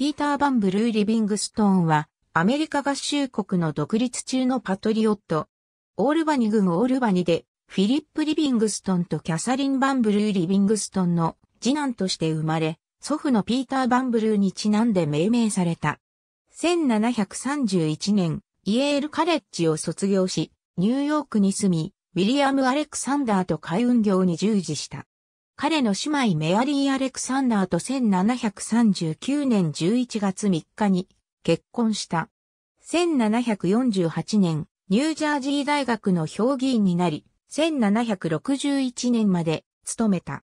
ピーター・バン・ブルー・リビングストーンは、アメリカ合衆国の独立中のパトリオット。オールバニ軍オールバニで、フィリップ・リビングストンとキャサリン・バンブルー・リビングストンの次男として生まれ、祖父のピーター・バンブルーにちなんで命名された。1731年、イエール・カレッジを卒業し、ニューヨークに住み、ウィリアム・アレクサンダーと海運業に従事した。彼の姉妹メアリー・アレクサンダーと1739年11月3日に結婚した。1748年、ニュージャージー大学の評議員になり、1761年まで勤めた。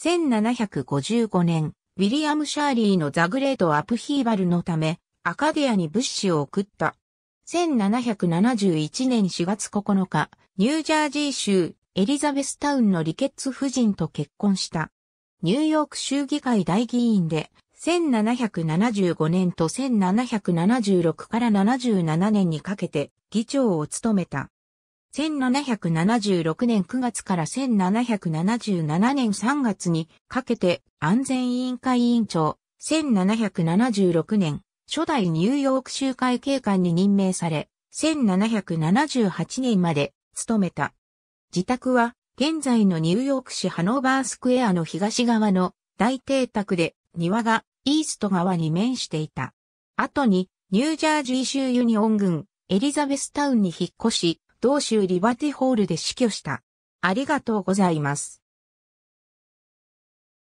1755年、ウィリアム・シャーリーのザグレート・アプヒーバルのため、アカディアに物資を送った。1771年4月9日、ニュージャージー州エリザベスタウンのリケッツ夫人と結婚した。ニューヨーク州議会大議員で、1775年と1776から77年にかけて議長を務めた。1776年9月から1777年3月にかけて安全委員会委員長、1776年初代ニューヨーク州会警官に任命され、1778年まで務めた。自宅は、現在のニューヨーク市ハノーバースクエアの東側の大邸宅で、庭がイースト側に面していた。後に、ニュージャージー州ユニオン郡、エリザベスタウンに引っ越し、同州リバティホールで死去した。ありがとうございます。